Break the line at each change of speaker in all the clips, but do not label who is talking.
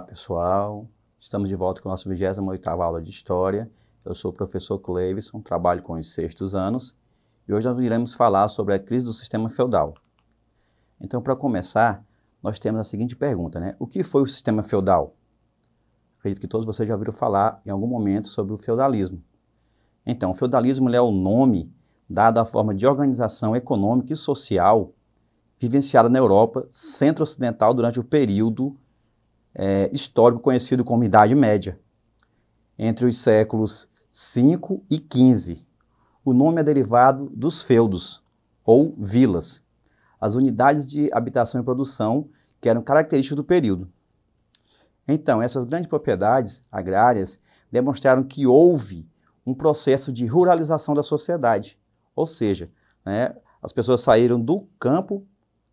Olá, pessoal. Estamos de volta com a nossa 28ª aula de História. Eu sou o professor Cleveson, trabalho com os sextos anos, e hoje nós iremos falar sobre a crise do sistema feudal. Então, para começar, nós temos a seguinte pergunta, né? O que foi o sistema feudal? Acredito que todos vocês já ouviram falar em algum momento sobre o feudalismo. Então, o feudalismo é o nome dado à forma de organização econômica e social vivenciada na Europa centro-ocidental durante o período é, histórico conhecido como Idade Média, entre os séculos 5 e 15. O nome é derivado dos feudos, ou vilas, as unidades de habitação e produção que eram características do período. Então, essas grandes propriedades agrárias demonstraram que houve um processo de ruralização da sociedade, ou seja, né, as pessoas saíram do campo,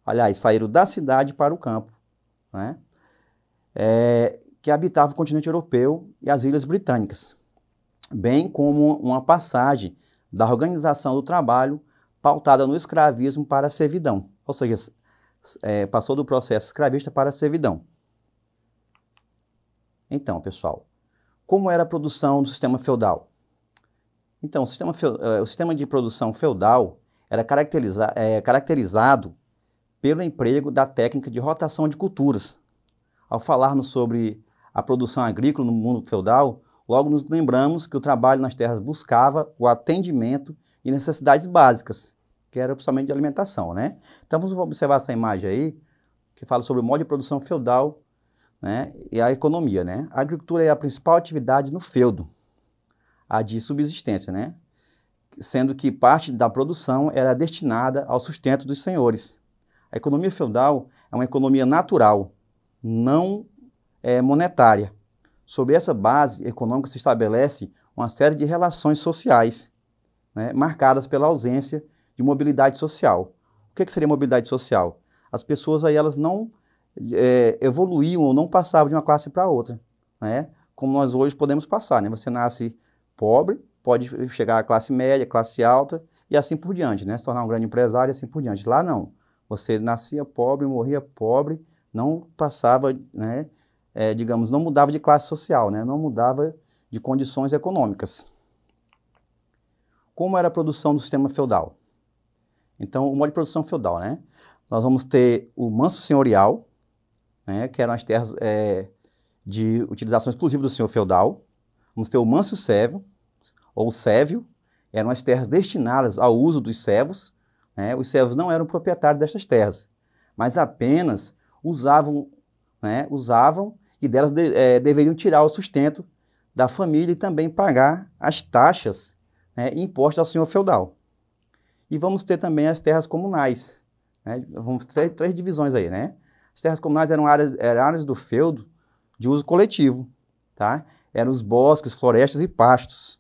aliás, saíram da cidade para o campo. Né? é, que habitava o continente europeu e as ilhas britânicas, bem como uma passagem da organização do trabalho pautada no escravismo para a servidão, ou seja, é, passou do processo escravista para a servidão. Então, pessoal, como era a produção do sistema feudal? Então, o sistema, é, o sistema de produção feudal era caracteriza, é, caracterizado pelo emprego da técnica de rotação de culturas, ao falarmos sobre a produção agrícola no mundo feudal, logo nos lembramos que o trabalho nas terras buscava o atendimento e necessidades básicas, que era principalmente de alimentação, né? Então vamos observar essa imagem aí, que fala sobre o modo de produção feudal né, e a economia, né? A agricultura é a principal atividade no feudo, a de subsistência, né? Sendo que parte da produção era destinada ao sustento dos senhores. A economia feudal é uma economia natural, não é, monetária. Sobre essa base econômica se estabelece uma série de relações sociais, né, marcadas pela ausência de mobilidade social. O que, é que seria mobilidade social? As pessoas aí elas não é, evoluíam ou não passavam de uma classe para outra, né? como nós hoje podemos passar. Né? Você nasce pobre, pode chegar à classe média, classe alta e assim por diante, né? se tornar um grande empresário e assim por diante. Lá não. Você nascia pobre, morria pobre, não passava, né, é, digamos, não mudava de classe social, né, não mudava de condições econômicas. Como era a produção do sistema feudal? Então, o modo de produção feudal, né? Nós vamos ter o manso senhorial, né, que eram as terras é, de utilização exclusiva do senhor feudal. Vamos ter o manso sévio, ou sévio, eram as terras destinadas ao uso dos servos. Né? Os servos não eram proprietários destas terras, mas apenas usavam, né, usavam e delas de, é, deveriam tirar o sustento da família e também pagar as taxas né, impostas ao senhor feudal. E vamos ter também as terras comunais. Né? Vamos ter três divisões aí, né? As terras comunais eram áreas, eram áreas do feudo de uso coletivo, tá? Eram os bosques, florestas e pastos.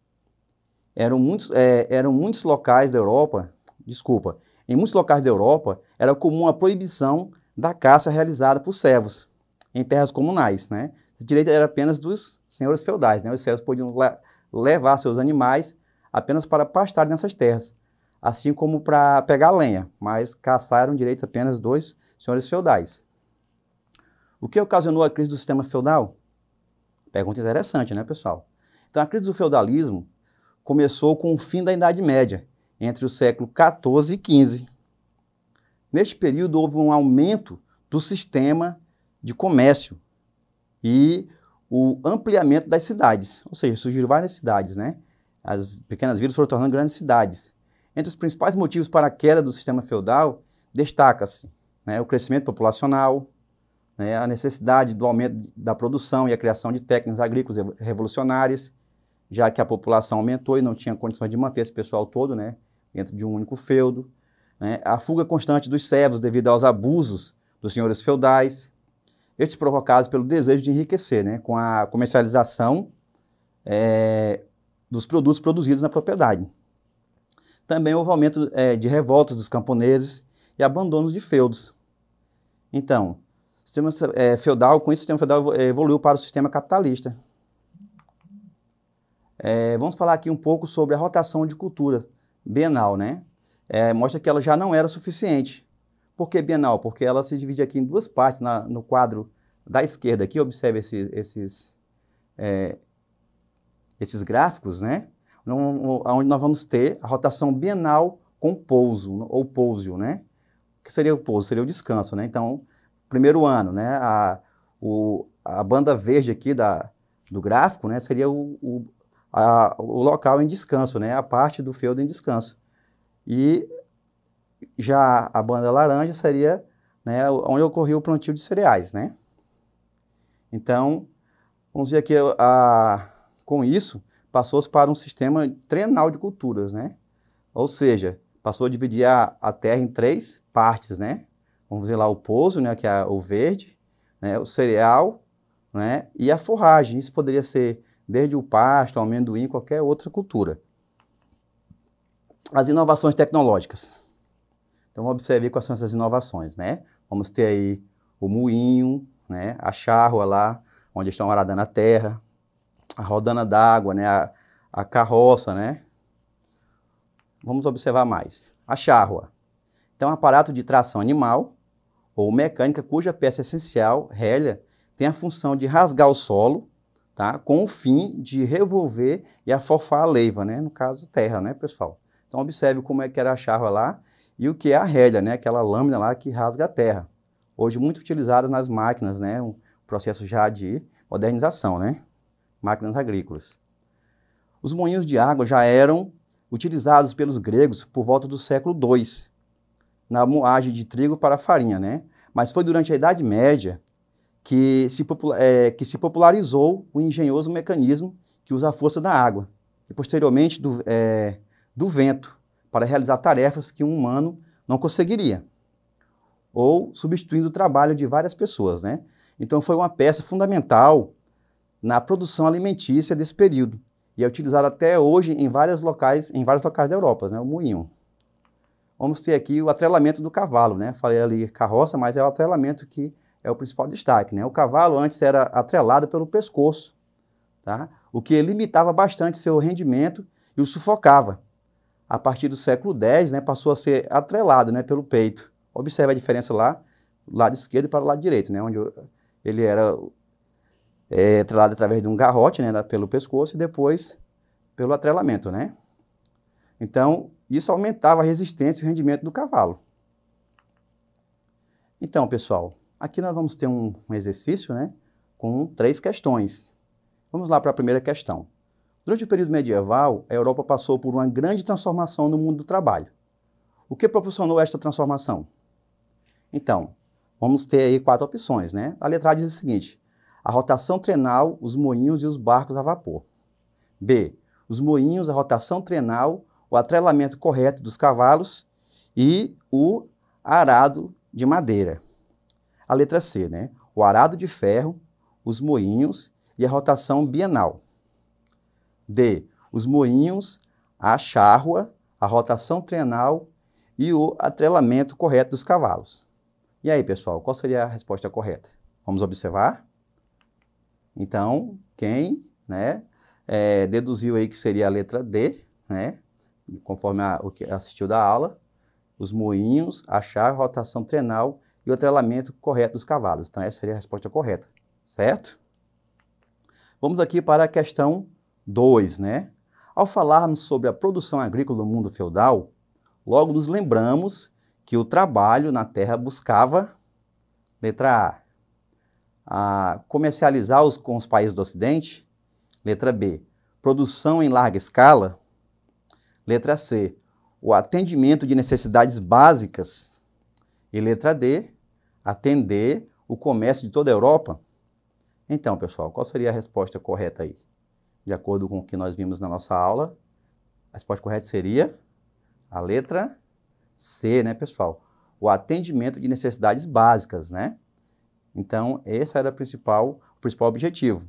Eram muitos, é, eram muitos locais da Europa, desculpa, em muitos locais da Europa era comum a proibição da caça realizada por servos em terras comunais. Né? O direito era apenas dos senhores feudais. Né? Os servos podiam levar seus animais apenas para pastar nessas terras, assim como para pegar lenha, mas caçar era um direito apenas dos senhores feudais. O que ocasionou a crise do sistema feudal? Pergunta interessante, né, pessoal? Então, a crise do feudalismo começou com o fim da Idade Média, entre o século 14 e 15 Neste período houve um aumento do sistema de comércio e o ampliamento das cidades, ou seja, surgiram várias cidades, né? As pequenas vilas foram tornando grandes cidades. Entre os principais motivos para a queda do sistema feudal destaca-se né, o crescimento populacional, né, a necessidade do aumento da produção e a criação de técnicas agrícolas revolucionárias, já que a população aumentou e não tinha condições de manter esse pessoal todo né, dentro de um único feudo né, a fuga constante dos servos devido aos abusos dos senhores feudais, estes provocados pelo desejo de enriquecer, né, com a comercialização é, dos produtos produzidos na propriedade. Também houve aumento é, de revoltas dos camponeses e abandonos de feudos. Então, o sistema é, feudal, com isso, o sistema feudal evoluiu para o sistema capitalista. É, vamos falar aqui um pouco sobre a rotação de cultura bienal, né? é, mostra que ela já não era suficiente. Por que bienal? Porque ela se divide aqui em duas partes na, no quadro da esquerda. Aqui observe esses, esses, é, esses gráficos, né? No, onde nós vamos ter a rotação bienal com pouso, ou pouso, né? O que seria o pouso? Seria o descanso, né? Então, primeiro ano, né? A, o, a banda verde aqui da, do gráfico né? seria o, o, a, o local em descanso, né? A parte do feudo em descanso. E já a banda laranja seria né, onde ocorreu o plantio de cereais, né? Então, vamos ver aqui, a, com isso, passou-se para um sistema trenal de culturas, né? Ou seja, passou a dividir a, a terra em três partes, né? Vamos dizer lá o pouso, né, que é o verde, né, o cereal né, e a forragem. Isso poderia ser desde o pasto, o amendoim, qualquer outra cultura as inovações tecnológicas. Então, observar quais são essas inovações, né? Vamos ter aí o moinho, né? A charrua lá, onde estão aradando a terra, a rodana d'água, né? A, a carroça, né? Vamos observar mais. A charrua. Então, é um aparato de tração animal ou mecânica cuja peça essencial, relha, tem a função de rasgar o solo, tá? Com o fim de revolver e afofar a leiva, né? No caso, terra, né, pessoal? Então observe como é que era a charva lá e o que é a rédea, né? aquela lâmina lá que rasga a terra. Hoje muito utilizada nas máquinas, né? um processo já de modernização, né? máquinas agrícolas. Os moinhos de água já eram utilizados pelos gregos por volta do século II, na moagem de trigo para farinha, né? mas foi durante a Idade Média que se, é, que se popularizou o engenhoso mecanismo que usa a força da água, e posteriormente do, é, do vento para realizar tarefas que um humano não conseguiria, ou substituindo o trabalho de várias pessoas. Né? Então, foi uma peça fundamental na produção alimentícia desse período e é utilizada até hoje em vários locais, em vários locais da Europa, né? o moinho. Vamos ter aqui o atrelamento do cavalo, né? Falei ali carroça, mas é o atrelamento que é o principal destaque, né? O cavalo antes era atrelado pelo pescoço, tá? O que limitava bastante seu rendimento e o sufocava a partir do século X, né, passou a ser atrelado né, pelo peito. Observe a diferença lá, lado esquerdo para o lado direito, né, onde ele era é, atrelado através de um garrote né, pelo pescoço e depois pelo atrelamento. Né? Então, isso aumentava a resistência e o rendimento do cavalo. Então, pessoal, aqui nós vamos ter um, um exercício né, com três questões. Vamos lá para a primeira questão. Durante o período medieval, a Europa passou por uma grande transformação no mundo do trabalho. O que proporcionou esta transformação? Então, vamos ter aí quatro opções, né? A letra A diz o seguinte: a rotação trenal, os moinhos e os barcos a vapor. B. Os moinhos, a rotação trenal, o atrelamento correto dos cavalos e o arado de madeira. A letra C, né? O arado de ferro, os moinhos e a rotação bienal. D. Os moinhos, a charrua, a rotação trienal e o atrelamento correto dos cavalos. E aí, pessoal, qual seria a resposta correta? Vamos observar? Então, quem né, é, deduziu aí que seria a letra D, né, conforme a, o que assistiu da aula, os moinhos, achar a rotação trenal e o atrelamento correto dos cavalos. Então, essa seria a resposta correta, certo? Vamos aqui para a questão 2, né? Ao falarmos sobre a produção agrícola do mundo feudal, logo nos lembramos que o trabalho na terra buscava, letra A, a comercializar os, com os países do Ocidente, letra B, produção em larga escala, letra C, o atendimento de necessidades básicas, e letra D, atender o comércio de toda a Europa? Então, pessoal, qual seria a resposta correta aí? de acordo com o que nós vimos na nossa aula, a resposta correta seria a letra C, né, pessoal? O atendimento de necessidades básicas, né? Então, esse era o principal, o principal objetivo.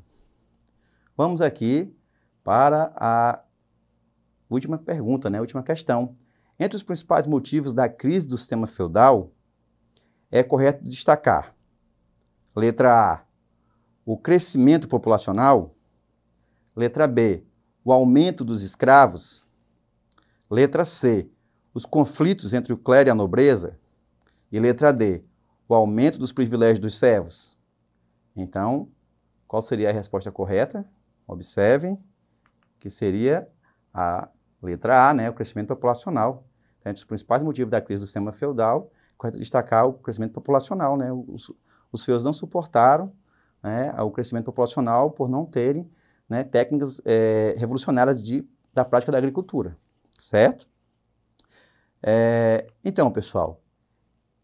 Vamos aqui para a última pergunta, né? A última questão. Entre os principais motivos da crise do sistema feudal, é correto destacar: letra A, o crescimento populacional, Letra B, o aumento dos escravos. Letra C, os conflitos entre o clero e a nobreza. E letra D, o aumento dos privilégios dos servos. Então, qual seria a resposta correta? Observem que seria a letra A, né, o crescimento populacional. Então, entre os principais motivos da crise do sistema feudal, destacar o crescimento populacional. Né? Os, os senhores não suportaram né, o crescimento populacional por não terem né, técnicas é, revolucionárias de, da prática da agricultura, certo? É, então, pessoal,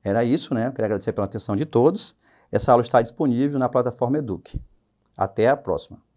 era isso, né? Eu queria agradecer pela atenção de todos. Essa aula está disponível na plataforma Educ. Até a próxima.